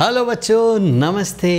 hello बच्चों नमस्ते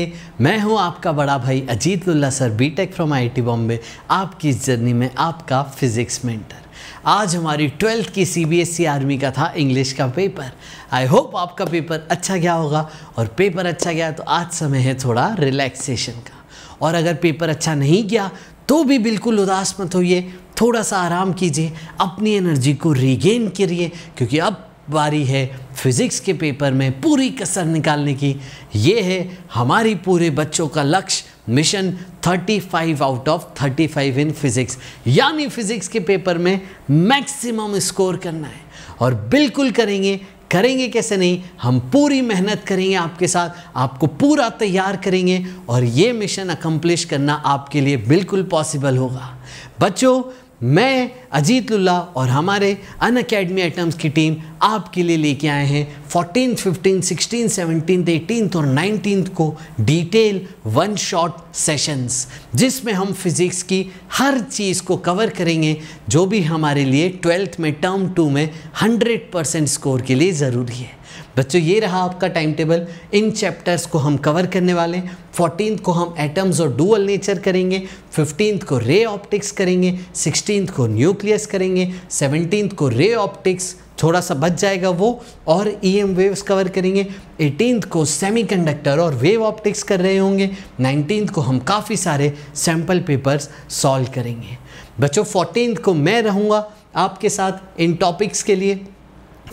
मैं हूं आपका बड़ा भाई Ajit Ajitullah sir B Tech from IT Bombay आपकी इस जर्नी में आपका फिजिक्स मेंटर आज हमारी ट्वेल्थ की सीबीएसई आर्मी e का था इंग्लिश का पेपर आई होप आपका पेपर अच्छा गया होगा और पेपर अच्छा गया तो आज समय है थोड़ा रिलैक्सेशन का और अगर पेपर अच्छा नहीं गया तो भी बिल्कुल उदास मत होइए थोड़ा सा आराम कीजिए अपनी एनर्जी को रीगेन करिए क्योंकि अब बारी है फिज़िक्स के पेपर में पूरी कसर निकालने की ये है हमारी पूरे बच्चों का लक्ष्य mission 35 out of 35 in physics यानी फिज़िक्स के पेपर में मैक्सिमम स्कोर करना है और बिल्कुल करेंगे करेंगे कैसे नहीं हम पूरी मेहनत करेंगे आपके साथ आपको पूरा तैयार करेंगे और ये मिशन अकम्प्लिश करना आपके लिए बिल्कुल पॉसिबल होगा बच्चों मैं अजीत लुल्ला और हमारे अन अकेडमी आइटम्स की टीम आपके लिए लेके आए हैं fourteen fifteen sixteen seventeen eighteen और नाइनटीन को डिटेल वन शॉट सेशंस जिसमें हम फिज़िक्स की हर चीज़ को कवर करेंगे जो भी हमारे लिए ट्वेल्थ में टर्म टू में हंड्रेड परसेंट स्कोर के लिए ज़रूरी है बच्चों ये रहा आपका टाइम टेबल इन चैप्टर्स को हम कवर करने वाले फोर्टीन को हम एटम्स और डुअल नेचर करेंगे फिफ्टीन को रे ऑप्टिक्स करेंगे सिक्सटीन को न्यूक्लियर न्यूक्लियस करेंगे सेवनटीन को रे ऑप्टिक्स थोड़ा सा बच जाएगा वो और ई एम वेव्स कवर करेंगे एटीन को सेमीकंडक्टर और वेव ऑप्टिक्स कर रहे होंगे नाइनटीन को हम काफ़ी सारे सैम्पल पेपर्स सॉल्व करेंगे बच्चों फोर्टीन को मैं रहूँगा आपके साथ इन टॉपिक्स के लिए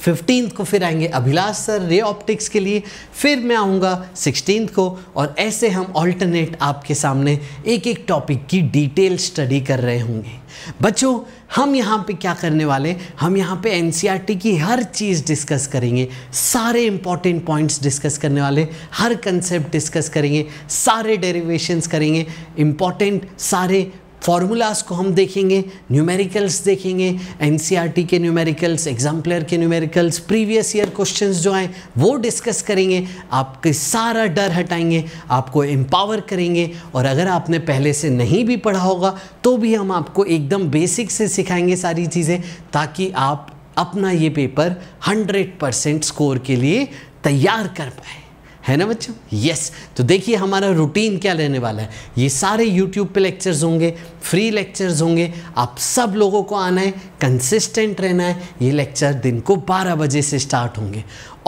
फिफ्टीन को फिर आएंगे अभिलाष सर रे ऑप्टिक्स के लिए फिर मैं आऊँगा सिक्सटीन को और ऐसे हम ऑल्टरनेट आपके सामने एक एक टॉपिक की डिटेल स्टडी कर रहे होंगे बच्चों हम यहाँ पे क्या करने वाले हम यहाँ पे एन e की हर चीज़ डिस्कस करेंगे सारे इंपॉर्टेंट पॉइंट्स डिस्कस करने वाले हर कंसेप्ट डिस्कस करेंगे सारे डेरिवेशंस करेंगे इंपॉर्टेंट सारे फार्मूलाज को हम देखेंगे न्यूमेरिकल्स देखेंगे एन e के न्यूमेरिकल्स एग्जाम्पलर के न्यूमेरिकल्स प्रीवियस ईयर क्वेश्चन जो आए वो डिस्कस करेंगे आपके सारा डर हटाएंगे आपको एम्पावर करेंगे और अगर आपने पहले से नहीं भी पढ़ा होगा तो भी हम आपको एकदम बेसिक से सिखाएंगे सारी चीज़ें ताकि आप अपना ये पेपर 100 परसेंट स्कोर के लिए तैयार कर पाए है ना बच्चों यस तो देखिए हमारा रूटीन क्या रहने वाला है ये सारे यूट्यूब पे लेक्चर्स होंगे फ्री लेक्चर्स होंगे आप सब लोगों को आना है कंसिस्टेंट रहना है ये लेक्चर दिन को 12 बजे से स्टार्ट होंगे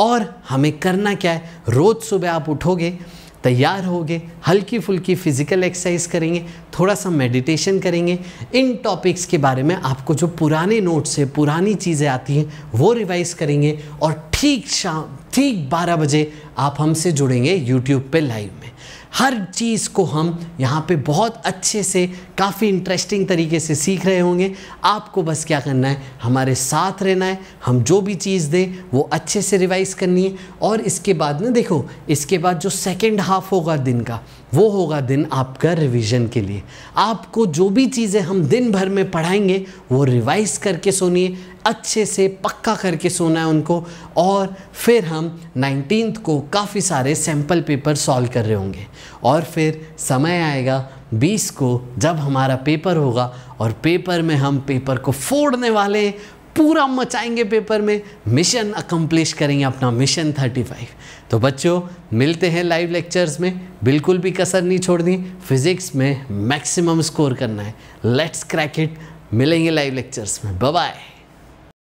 और हमें करना क्या है रोज़ सुबह आप उठोगे तैयार गए हल्की फुल्की फिजिकल एक्सरसाइज करेंगे थोड़ा सा मेडिटेशन करेंगे इन टॉपिक्स के बारे में आपको जो पुराने नोट्स है पुरानी चीज़ें आती हैं वो रिवाइज़ करेंगे और ठीक शाम ठीक 12 बजे आप हमसे जुड़ेंगे यूट्यूब पे लाइव में हर चीज़ को हम यहाँ पे बहुत अच्छे से काफ़ी इंटरेस्टिंग तरीके से सीख रहे होंगे आपको बस क्या करना है हमारे साथ रहना है हम जो भी चीज़ दें वो अच्छे से रिवाइज़ करनी है और इसके बाद ना देखो इसके बाद जो सेकेंड हाफ होगा दिन का वो होगा दिन आपका रिवीजन के लिए आपको जो भी चीज़ें हम दिन भर में पढ़ाएंगे वो रिवाइज़ करके सोनिए अच्छे से पक्का करके सोना है उनको और फिर हम नाइनटीन को काफ़ी सारे सैम्पल पेपर सॉल्व कर रहे होंगे और फिर समय आएगा 20 को जब हमारा पेपर होगा और पेपर में हम पेपर को फोड़ने वाले पूरा मचाएंगे पेपर में मिशन अकम्प्लिश करेंगे अपना मिशन 35 तो बच्चों मिलते हैं लाइव लेक्चर्स में बिल्कुल भी कसर नहीं छोड़नी फिज़िक्स में मैक्सिमम स्कोर करना है लेट्स क्रैक इट मिलेंगे लाइव लेक्चर्स में बाय